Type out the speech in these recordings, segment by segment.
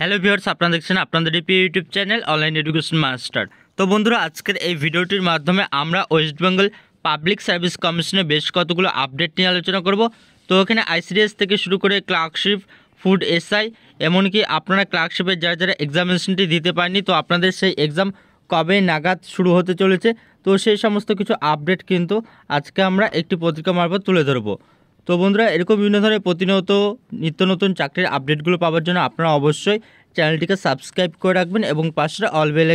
hello viewers আপনারা দেখছেন আপনাদের EP YouTube channel online education master তো বন্ধুরা আজকের এই ভিডিওটির মাধ্যমে আমরা ওয়েস্ট বেঙ্গল পাবলিক সার্ভিস কমিশনে বেশ কতগুলো আপডেট নিয়ে আলোচনা করব তো ওখানে আইসিডিএস থেকে শুরু করে ক্লার্কশিপ ফুড এসআই এমনকি আপনারা ক্লার্কশিপের যারা যারা এক্সামিনেশনটি দিতে পারেনি তো আপনাদের সেই এক্সাম কবে নাগাদ শুরু হতে চলেছে তো সেই সমস্ত কিছু আপডেট কিন্তু আজকে আমরা একটি পত্রিকা মারফত তুলে ধরবো তো বন্ধুরা এরকম বিভিন্ন ধরনের প্রতিনিয়ত নিত্য নতুন চাকরির আপডেটগুলো পাওয়ার জন্য আপনারা অবশ্যই চ্যানেলটিকে সাবস্ক্রাইব করে রাখবেন এবং পাশে অল বেল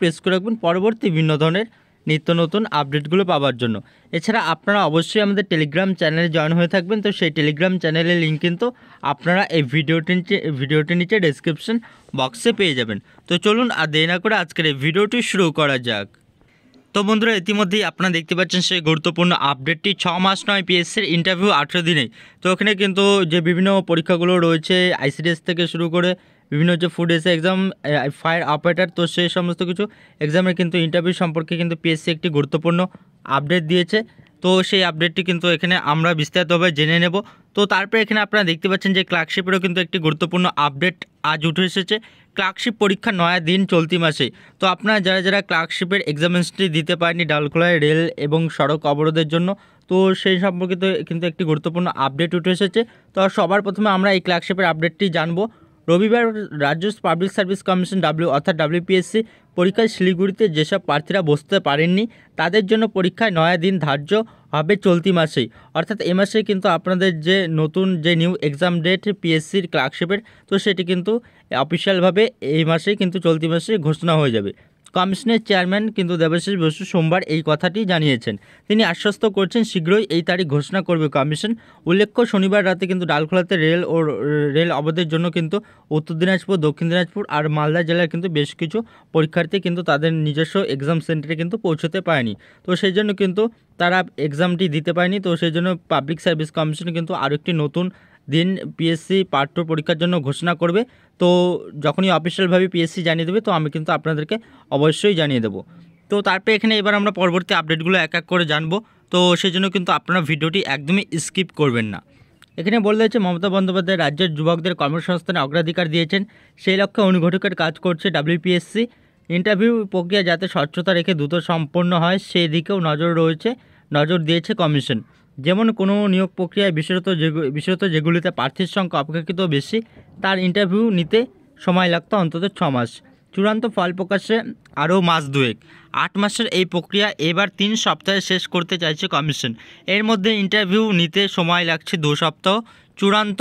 প্রেস করে রাখবেন পরবর্তী বিভিন্ন ধরনের নিত্য নতুন আপডেটগুলো পাওয়ার জন্য এছাড়া আপনারা অবশ্যই আমাদের টেলিগ্রাম চ্যানেলে জয়েন হয়ে থাকবেন তো সেই টেলিগ্রাম চ্যানেলের লিঙ্ক কিন্তু আপনারা এই ভিডিওটি নিচে নিচে ডেসক্রিপশন বক্সে পেয়ে যাবেন তো চলুন আর দেরি না করে আজকের এই ভিডিওটি শুরু করা যাক তো বন্ধুরা ইতিমধ্যেই আপনারা দেখতে পাচ্ছেন সেই গুরুত্বপূর্ণ আপডেটটি ছ মাস নয় পিএসসির ইন্টারভিউ আঠেরো দিনে তো ওখানে কিন্তু যে বিভিন্ন পরীক্ষাগুলো রয়েছে আইসিডিএস থেকে শুরু করে বিভিন্ন যে ফুড এসে এক্সাম ফায়ার অপারেটার তো সেই সমস্ত কিছু এক্সামের কিন্তু ইন্টারভিউ সম্পর্কে কিন্তু পিএসসি একটি গুরুত্বপূর্ণ আপডেট দিয়েছে তো সেই আপডেটটি কিন্তু এখানে আমরা বিস্তারিতভাবে জেনে নেব তো তারপরে এখানে আপনারা দেখতে পাচ্ছেন যে ক্লার্কশিপেরও কিন্তু একটি গুরুত্বপূর্ণ আপডেট আজ উঠে এসেছে ক্লার্কশিপ পরীক্ষা নয় দিন চলতি মাসে তো আপনারা যারা যারা ক্লার্কশিপের এক্সামেন্সটি দিতে পারেনি ডালখোলায় রেল এবং সড়ক অবরোধের জন্য তো সেই সম্পর্কিত কিন্তু একটি গুরুত্বপূর্ণ আপডেট উঠে এসেছে তো সবার প্রথমে আমরা এই ক্লার্কশিপের আপডেটটি জানবো রবিবার রাজ্য পাবলিক সার্ভিস কমিশন ডাব্লিউ অর্থাৎ ডাব্লিউপিএসসি পরীক্ষায় শিলিগুড়িতে যেসব প্রার্থীরা বসতে পারেননি তাদের জন্য পরীক্ষায় নয়া দিন ধার্য হবে চলতি মাসেই অর্থাৎ এ মাসে কিন্তু আপনাদের যে নতুন যে নিউ এক্সাম ডেট পিএসসির ক্লার্কশিপের তো সেটি কিন্তু অফিসিয়ালভাবে এই মাসেই কিন্তু চলতি মাসে ঘোষণা হয়ে যাবে কমিশনের চেয়ারম্যান কিন্তু দেবাশিস বসু সোমবার এই কথাটি জানিয়েছেন তিনি আশ্বস্ত করছেন শীঘ্রই এই তারিখ ঘোষণা করবে কমিশন উল্লেখ্য শনিবার রাতে কিন্তু ডালখোলাতে রেল ও রেল অবধের জন্য কিন্তু উত্তর দিনাজপুর দক্ষিণ দিনাজপুর আর মালদা জেলার কিন্তু বেশ কিছু পরীক্ষার্থী কিন্তু তাদের নিজস্ব এক্সাম সেন্টারে কিন্তু পৌঁছতে পারেনি তো সেই জন্য কিন্তু তারা এক্সামটি দিতে পারেনি তো সেই জন্য পাবলিক সার্ভিস কমিশন কিন্তু আরও একটি নতুন দিন পিএসসি পাঠ্য পরীক্ষার জন্য ঘোষণা করবে তো যখনই অফিসিয়ালভাবে পিএসসি জানিয়ে দেবে তো আমি কিন্তু আপনাদেরকে অবশ্যই জানিয়ে দেবো তো তারপরে এখানে এবার আমরা পরবর্তী আপডেটগুলো এক এক করে জানবো তো সেই জন্য কিন্তু আপনারা ভিডিওটি একদমই স্কিপ করবেন না এখানে বলে হয়েছে মমতা বন্দ্যোপাধ্যায় রাজ্যের যুবকদের কর্মসংস্থানে অগ্রাধিকার দিয়েছেন সেই লক্ষ্যে অনুঘটকের কাজ করছে ডাব্লিউপিএসসি ইন্টারভিউ প্রক্রিয়া যাতে স্বচ্ছতা রেখে দ্রুত সম্পন্ন হয় সেই দিকেও নজর রয়েছে নজর দিয়েছে কমিশন যেমন কোনো নিয়োগ প্রক্রিয়ায় বিশেষত বিশেষত যেগুলিতে প্রার্থীর সংখ্যা অপেক্ষাকৃত বেশি তার ইন্টারভিউ নিতে সময় লাগত অন্তত ছ মাস চূড়ান্ত ফল প্রকাশে আরও মাস দুয়েক আট মাসের এই প্রক্রিয়া এবার তিন সপ্তাহে শেষ করতে চাইছে কমিশন এর মধ্যে ইন্টারভিউ নিতে সময় লাগছে দু সপ্তাহ চূড়ান্ত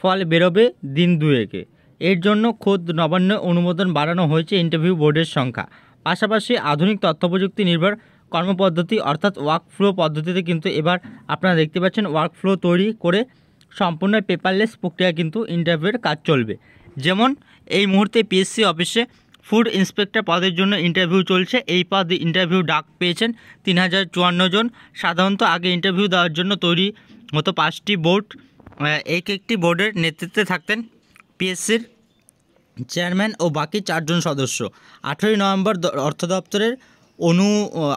ফল বেরোবে দিন দুয়েকে এর জন্য খোদ নবান্ন অনুমোদন বাড়ানো হয়েছে ইন্টারভিউ বোর্ডের সংখ্যা পাশাপাশি আধুনিক তথ্য প্রযুক্তি নির্ভর কর্মপদ্ধতি অর্থাৎ ওয়ার্ক ফ্লো পদ্ধতিতে কিন্তু এবার আপনারা দেখতে পাচ্ছেন ওয়ার্ক ফ্লো তৈরি করে সম্পূর্ণ পেপারলেস প্রক্রিয়া কিন্তু ইন্টারভিউয়ের কাজ চলবে যেমন এই মুহূর্তে পিএসসি অফিসে ফুড ইন্সপেক্টর পদের জন্য ইন্টারভিউ চলছে এই পদে ইন্টারভিউ ডাক পেয়েছেন তিন হাজার চুয়ান্ন জন সাধারণত আগে ইন্টারভিউ দেওয়ার জন্য তৈরি মতো পাঁচটি বোর্ড এক একটি বোর্ডের নেতৃত্বে থাকতেন পিএসসির চেয়ারম্যান ও বাকি চারজন সদস্য আঠেরোই নভেম্বর অর্থ দপ্তরের অনু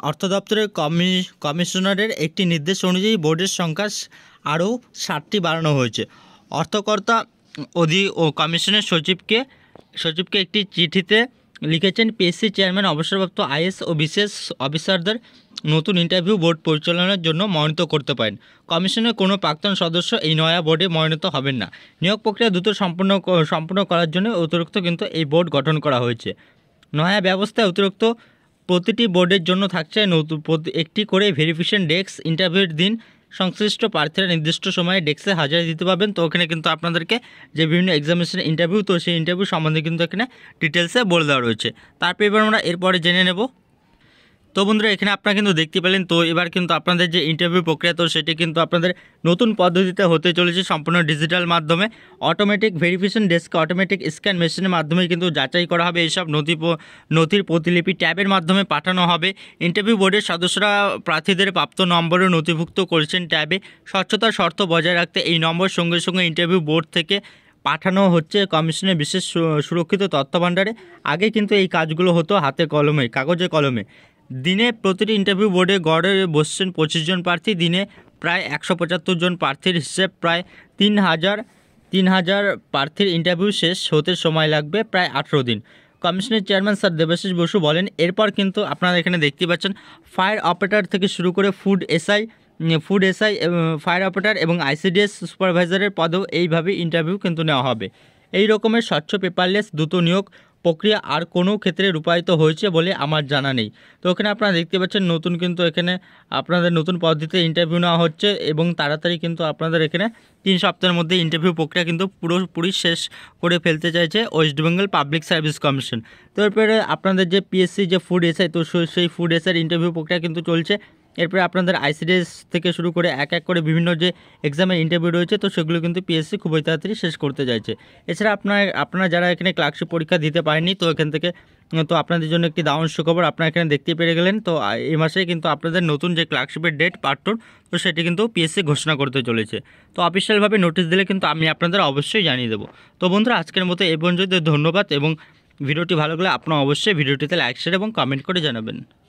অর্থ দপ্তরের কমি কমিশনারের একটি নির্দেশ অনুযায়ী বোর্ডের সংখ্যা আরও ষাটটি বাড়ানো হয়েছে অর্থকর্তা অধি ও কমিশনের সচিবকে সচিবকে একটি চিঠিতে লিখেছেন পিএসসি চেয়ারম্যান অবসরপ্রাপ্ত আইএস ও বিশেষ অফিসারদের নতুন ইন্টারভিউ বোর্ড পরিচালনার জন্য মনোনীত করতে পারেন কমিশনের কোনো প্রাক্তন সদস্য এই নয়া বোর্ডে মনোনীত হবেন না নিয়োগ প্রক্রিয়া দ্রুত সম্পন্ন সম্পূর্ণ করার জন্য অতিরিক্ত কিন্তু এই বোর্ড গঠন করা হয়েছে নয়া ব্যবস্থায় অতিরিক্ত প্রতিটি বোর্ডের জন্য থাকছে নতুন একটি করে ভেরিফিকেশন ডেস্ক ইন্টারভিউর দিন সংশ্লিষ্ট প্রার্থীরা নির্দিষ্ট সময়ে ডেস্কে হাজার দিতে পারবেন তো ওখানে কিন্তু আপনাদেরকে যে বিভিন্ন এক্সামিনেশন ইন্টারভিউ তো সেই ইন্টারভিউ সম্বন্ধে কিন্তু এখানে ডিটেলসে বলে দেওয়া রয়েছে তারপর এবার আমরা এরপরে জেনে নেব তো বন্ধুরা এখানে আপনারা কিন্তু দেখতে পেলেন তো এবার কিন্তু আপনাদের যে ইন্টারভিউ প্রক্রিয়া তো সেটি কিন্তু আপনাদের নতুন পদ্ধতিতে হতে চলেছে সম্পূর্ণ ডিজিটাল মাধ্যমে অটোমেটিক ভেরিফিকেশন ডেস্কে অটোমেটিক স্ক্যান মেশিনের মাধ্যমে কিন্তু যাচাই করা হবে এইসব নথি নথির প্রতিলিপি ট্যাবের মাধ্যমে পাঠানো হবে ইন্টারভিউ বোর্ডের সদস্যরা প্রার্থীদের প্রাপ্ত নম্বরে নথিভুক্ত করছেন ট্যাবে স্বচ্ছতার শর্ত বজায় রাখতে এই নম্বর সঙ্গে সঙ্গে ইন্টারভিউ বোর্ড থেকে পাঠানো হচ্ছে কমিশনের বিশেষ সুরক্ষিত তথ্য ভাণ্ডারে আগে কিন্তু এই কাজগুলো হতো হাতে কলমে কাগজে কলমে দিনে প্রতিটি ইন্টারভিউ বোর্ডে গড়ে বসছেন পঁচিশ জন প্রার্থী দিনে প্রায় একশো পঁচাত্তর জন প্রার্থীর হিসেব প্রায় তিন হাজার তিন হাজার প্রার্থীর ইন্টারভিউ শেষ হতে সময় লাগবে প্রায় আঠেরো দিন কমিশনের চেয়ারম্যান স্যার দেবাশিস বসু বলেন এরপর কিন্তু আপনারা এখানে দেখতে পাচ্ছেন ফায়ার অপারেটর থেকে শুরু করে food SI food SI fire operator এবং আইসিডিএস সুপারভাইজারের পদেও এইভাবে ইন্টারভিউ কিন্তু নেওয়া হবে এই রকমের স্বচ্ছ পেপারলেস দ্রুত নিয়োগ প্রক্রিয়া আর কোনো ক্ষেত্রে রূপায়িত হয়েছে বলে আমার জানা নেই তো এখানে আপনারা দেখতে পাচ্ছেন নতুন কিন্তু এখানে আপনাদের নতুন পদ্ধতিতে ইন্টারভিউ নেওয়া হচ্ছে এবং তাড়াতাড়ি কিন্তু আপনাদের এখানে তিন সপ্তাহের মধ্যে ইন্টারভিউ প্রক্রিয়া কিন্তু পুরোপুরি শেষ করে ফেলতে চাইছে West Bengal public service commission তো এরপরে আপনাদের যে পিএসসি যে ফুড এসআই তো সেই ফুড এসআইয়ের ইন্টারভিউ প্রক্রিয়া কিন্তু চলছে এরপরে আপনাদের আইসিডিএস থেকে শুরু করে এক এক করে বিভিন্ন যে এক্সামের ইন্টারভিউ রয়েছে তো সেগুলো কিন্তু পিএসসি খুবই তাড়াতাড়ি শেষ করতে চাইছে এছাড়া আপনার আপনারা যারা এখানে ক্লার্কশিপ পরীক্ষা দিতে পারেনি তো এখান থেকে তো আপনাদের জন্য একটি দাউন সুখবর আপনারা এখানে দেখতে পেরে গেলেন তো এই মাসে কিন্তু আপনাদের নতুন যে ক্লার্কশিপের ডেট পার্টন তো সেটি কিন্তু পিএসসি ঘোষণা করতে চলেছে তো অফিসিয়ালভাবে নোটিশ দিলে কিন্তু আমি আপনাদের অবশ্যই জানিয়ে দেবো তো বন্ধুরা আজকের মতো এই পর্যন্ত ধন্যবাদ এবং ভিডিওটি ভালো লাগলে আপনারা অবশ্যই ভিডিওটিতে লাইক শেয়ার এবং কমেন্ট করে জানাবেন